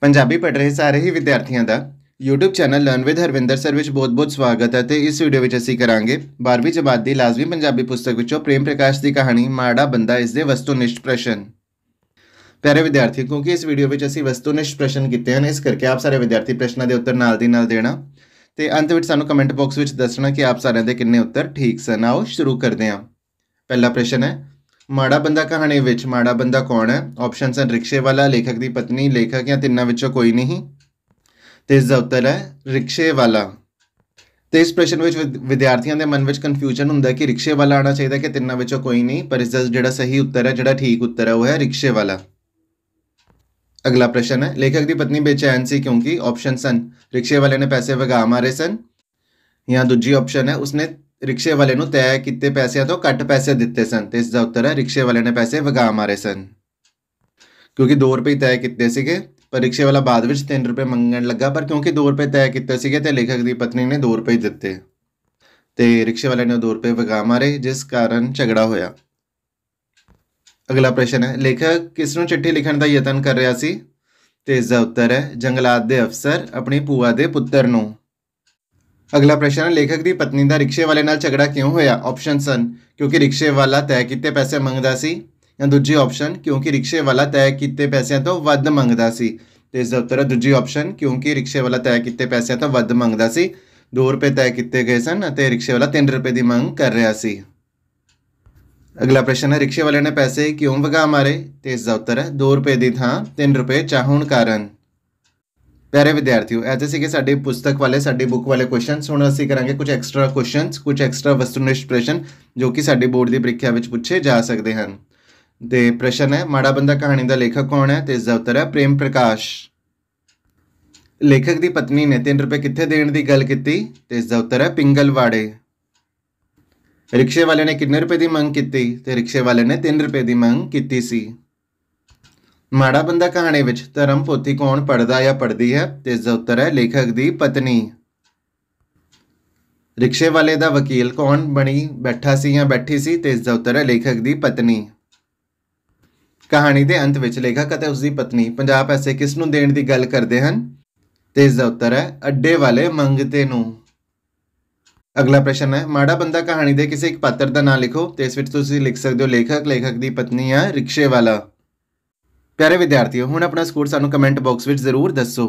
ਪੰਜਾਬੀ ਪੜ੍ਹ ਰਹੇ ਸਾਰੇ ਹੀ ਵਿਦਿਆਰਥੀਆਂ ਦਾ YouTube channel learn with Harvinder sir ਵਿੱਚ ਬਹੁਤ-ਬਹੁਤ ਸਵਾਗਤ ਹੈ ਤੇ ਇਸ ਵੀਡੀਓ ਵਿੱਚ ਅਸੀਂ ਕਰਾਂਗੇ 12ਵੀਂ ਜਮਾਤ ਦੀ ਲਾਜ਼ਮੀ ਪੰਜਾਬੀ ਪੁਸਤਕ ਵਿੱਚੋਂ ਪ੍ਰੇਮ ਪ੍ਰਕਾਸ਼ ਦੀ ਕਹਾਣੀ ਮਾੜਾ ਬੰਦਾ ਇਸ ਦੇ ਵਸਤੂਨਿਸ਼ਟ ਪ੍ਰਸ਼ਨ ਪਿਆਰੇ ਵਿਦਿਆਰਥੀ ਕਿਉਂਕਿ ਇਸ ਵੀਡੀਓ ਵਿੱਚ ਅਸੀਂ ਵਸਤੂਨਿਸ਼ਟ ਪ੍ਰਸ਼ਨ ਕੀਤੇ ਹਨ ਇਸ ਕਰਕੇ ਆਪ ਸਾਰੇ ਵਿਦਿਆਰਥੀ ਪ੍ਰਸ਼ਨਾਂ ਦੇ ਉੱਤਰ ਨਾਲ ਦੀ ਨਾਲ ਦੇਣਾ ਤੇ ਅੰਤ ਵਿੱਚ ਸਾਨੂੰ ਕਮੈਂਟ ਬਾਕਸ ਵਿੱਚ ਦੱਸਣਾ ਕਿ ਆਪ ਸਾਰਿਆਂ ਦੇ ਕਿੰਨੇ ਉੱਤਰ ਠੀਕ ਸਨ ਆਓ ਸ਼ੁਰੂ ਕਰਦੇ ਹਾਂ ਪਹਿਲਾ ਪ੍ਰਸ਼ਨ ਹੈ ਮਾੜਾ ਬੰਦਾ ਕਹਾਣੀ ਵਿੱਚ ਮਾੜਾ ਬੰਦਾ ਕੌਣ ਹੈ ਆਪਸ਼ਨਸ ਹਨ ਰਿਕਸ਼ੇ ਵਾਲਾ ਲੇਖਕ ਦੀ ਪਤਨੀ ਲੇਖਕ ਜਾਂ ਤਿੰਨਾਂ ਵਿੱਚੋਂ ਕੋਈ ਨਹੀਂ ਤੇ ਇਸ ਦਾ ਉੱਤਰ ਹੈ ਰਿਕਸ਼ੇ ਵਾਲਾ ਤੇ ਇਸ ਪ੍ਰਸ਼ਨ ਵਿੱਚ ਵਿਦਿਆਰਥੀਆਂ ਦੇ ਮਨ ਵਿੱਚ ਕਨਫਿਊਜ਼ਨ ਹੁੰਦਾ ਕਿ ਰਿਕਸ਼ੇ ਵਾਲਾ ਆਣਾ ਚਾਹੀਦਾ ਕਿ ਤਿੰਨਾਂ ਵਿੱਚੋਂ ਕੋਈ ਨਹੀਂ ਪਰ ਇਸ ਦਾ ਜਿਹੜਾ ਸਹੀ ਉੱਤਰ ਹੈ ਜਿਹੜਾ ਠੀਕ ਉੱਤਰ ਹੈ ਉਹ ਹੈ ਰਿਕਸ਼ੇ ਵਾਲਾ ਅਗਲਾ ਪ੍ਰਸ਼ਨ ਹੈ ਲੇਖਕ ਦੀ ਪਤਨੀ ਬੇਚੈਨ ਸੀ ਕਿਉਂਕਿ ਆਪਸ਼ਨ ਹਨ ਰਿਕਸ਼ੇ ਵਾਲੇ ਨੇ ਪੈਸੇ ਵਗਾ ਮਾਰੇ ਸਨ ਜਾਂ ਦੂਜੀ ਆਪਸ਼ਨ ਹੈ ਉਸਨੇ ਰਿਕਸ਼ੇ ਵਾਲੇ ਨੂੰ ਤੈਅ ਕੀਤੇ ਪੈਸਿਆਂ ਤੋਂ ਘੱਟ ਪੈਸੇ ਦਿੱਤੇ ਸਨ ਤੇ ਇਸ ਦਾ ਉੱਤਰ ਹੈ ਰਿਕਸ਼ੇ ਵਾਲੇ ਨੇ ਪੈਸੇ ਵਗਾ ਮਾਰੇ ਸਨ ਕਿਉਂਕਿ 2 ਰੁਪਏ ਤੈਅ ਕੀਤੇ ਸੀਗੇ ਪਰ ਰਿਕਸ਼ੇ ਵਾਲਾ ਬਾਅਦ ਵਿੱਚ 3 ਰੁਪਏ ਮੰਗਣ ਲੱਗਾ ਪਰ ਕਿਉਂਕਿ 2 ਰੁਪਏ ਤੈਅ ਕੀਤੇ ਸੀਗੇ ਤੇ ਲੇਖਕ ਦੀ ਪਤਨੀ ਨੇ 2 ਰੁਪਏ ਦਿੱਤੇ ਤੇ ਰਿਕਸ਼ੇ ਵਾਲੇ ਨੇ 2 ਰੁਪਏ ਵਗਾ ਮਾਰੇ ਜਿਸ ਕਾਰਨ ਝਗੜਾ ਹੋਇਆ ਅਗਲਾ ਪ੍ਰਸ਼ਨ ਹੈ ਲੇਖਕ ਕਿਸ ਨੂੰ ਚਿੱਠੀ ਲਿਖਣ ਦਾ ਯਤਨ ਕਰ ਰਿਹਾ ਸੀ ਤੇ ਇਸ ਦਾ ਉੱਤਰ ਹੈ ਜੰਗਲਾਤ ਦੇ ਅਫਸਰ ਆਪਣੀ ਭੂਆ ਦੇ ਪੁੱਤਰ ਨੂੰ ਅਗਲਾ ਪ੍ਰਸ਼ਨ ਹੈ ਲੇਖਕ ਦੀ ਪਤਨੀ ਦਾ ਰਿਕਸ਼ੇ ਵਾਲੇ ਨਾਲ ਝਗੜਾ ਕਿਉਂ ਹੋਇਆ ਆਪਸ਼ਨ ਸਨ ਕਿਉਂਕਿ ਰਿਕਸ਼ੇ ਵਾਲਾ ਤੈਅ ਕੀਤੇ ਪੈਸੇ ਮੰਗਦਾ ਸੀ ਜਾਂ ਦੂਜੀ ਆਪਸ਼ਨ ਕਿਉਂਕਿ ਰਿਕਸ਼ੇ ਵਾਲਾ ਤੈਅ ਕੀਤੇ ਪੈਸਿਆਂ ਤੋਂ ਵੱਧ ਮੰਗਦਾ ਸੀ ਤੇ ਇਸ ਦਾ ਉੱਤਰ ਹੈ ਦੂਜੀ ਆਪਸ਼ਨ ਕਿਉਂਕਿ ਰਿਕਸ਼ੇ ਵਾਲਾ ਤੈਅ ਕੀਤੇ ਪੈਸਿਆਂ ਤੋਂ ਵੱਧ ਮੰਗਦਾ ਸੀ 2 ਰੁਪਏ ਤੈਅ ਕੀਤੇ ਗਏ ਸਨ ਅਤੇ ਰਿਕਸ਼ੇ ਵਾਲਾ 3 ਰੁਪਏ ਦੀ ਮੰਗ ਕਰ ਰਿਹਾ ਸੀ ਅਗਲਾ ਪ੍ਰਸ਼ਨ ਹੈ ਰਿਕਸ਼ੇ ਵਾਲੇ ਨੇ ਪੈਸੇ ਕਿਉਂ ਵਗਾ ਮਾਰੇ ਤੇ ਇਸ ਦਾ ਉੱਤਰ ਹੈ 2 ਰੁਪਏ ਦੀ ਥਾਂ 3 ਰੁਪਏ ਚਾਹੁਣ ਕਾਰਨ ਪਿਆਰੇ ਵਿਦਿਆਰਥੀਓ ਐਜੇ ਕਿ ਸਾਡੇ ਪੁਸਤਕ ਵਾਲੇ ਸਾਡੇ ਬੁੱਕ ਵਾਲੇ ਕੁਐਸਚਨਸ ਹੁਣ ਅਸੀਂ ਕਰਾਂਗੇ ਕੁਝ ਐਕਸਟਰਾ ਕੁਐਸਚਨਸ ਕੁਝ ਐਕਸਟਰਾ ਵਸਤੂਨਿਸ਼ਟ ਪ੍ਰਸ਼ਨ ਜੋ ਕਿ ਸਾਡੇ ਬੋਰਡ ਦੀ ਪ੍ਰੀਖਿਆ ਵਿੱਚ ਪੁੱਛੇ ਜਾ ਸਕਦੇ ਹਨ ਤੇ ਪ੍ਰਸ਼ਨ ਹੈ ਮਾੜਾ ਬੰਦਾ ਕਹਾਣੀ ਦਾ ਲੇਖਕ ਕੌਣ ਹੈ ਤੇ ਇਸ ਦਾ ਉੱਤਰ ਹੈ ਪ੍ਰੇਮ ਪ੍ਰਕਾਸ਼ ਲੇਖਕ ਦੀ ਪਤਨੀ ਨੇ 3 ਰੁਪਏ ਕਿੱਥੇ ਦੇਣ ਦੀ ਗੱਲ ਕੀਤੀ ਤੇ ਇਸ ਦਾ ਉੱਤਰ ਹੈ ਪਿੰਗਲਵਾੜੇ ਰਿਕਸ਼ੇ ਵਾਲੇ ਨੇ ਕਿੰਨੇ ਰੁਪਏ ਦੀ ਮੰਗ ਕੀਤੀ ਤੇ ਰਿਕਸ਼ੇ ਵਾਲੇ ਨੇ 3 ਰੁਪਏ ਦੀ ਮੰਗ ਕੀਤੀ ਸੀ ਮਾੜਾ ਬੰਦਾ ਕਹਾਣੀ ਵਿੱਚ ਧਰਮ ਪੋਥੀ ਕੌਣ ਪੜਦਾ ਜਾਂ ਪੜਦੀ ਹੈ ਤੇ ਇਸ ਦਾ ਉੱਤਰ ਹੈ ਲੇਖਕ ਦੀ ਪਤਨੀ ਰਿਕਸ਼ੇ ਵਾਲੇ ਦਾ ਵਕੀਲ ਕੌਣ ਬਣੀ ਬੈਠਾ ਸੀ ਜਾਂ ਬੈਠੀ ਸੀ ਤੇ ਇਸ ਦਾ ਉੱਤਰ ਹੈ ਲੇਖਕ ਦੀ ਪਤਨੀ ਕਹਾਣੀ ਦੇ ਅੰਤ ਵਿੱਚ ਲੇਖਕ ਅਤੇ ਉਸ ਦੀ ਪਤਨੀ 50 ਪੈਸੇ ਕਿਸ ਨੂੰ ਦੇਣ ਦੀ ਗੱਲ ਕਰਦੇ ਹਨ ਤੇ ਇਸ ਦਾ ਉੱਤਰ ਹੈ ਅੱਡੇ ਵਾਲੇ ਮੰਗਤੇ ਨੂੰ ਅਗਲਾ ਪ੍ਰਸ਼ਨ ਹੈ ਮਾੜਾ ਬੰਦਾ ਕਹਾਣੀ ਦੇ ਕਿਸੇ ਇੱਕ ਪਾਤਰ ਦਾ ਨਾਮ ਲਿਖੋ ਤੇ ਇਸ ਵਿੱਚ ਤੁਸੀਂ ਲਿਖ ਸਕਦੇ ਹੋ ਲੇਖਕ ਲੇਖਕ ਦੀ ਪਤਨੀ ਜਾਂ ਰਿਕਸ਼ੇ ਵਾਲਾ ਪਿਆਰੇ ਵਿਦਿਆਰਥੀਓ ਹੁਣ ਆਪਣਾ ਸਕੋਰ ਸਾਨੂੰ ਕਮੈਂਟ ਬਾਕਸ ਵਿੱਚ ਜ਼ਰੂਰ ਦੱਸੋ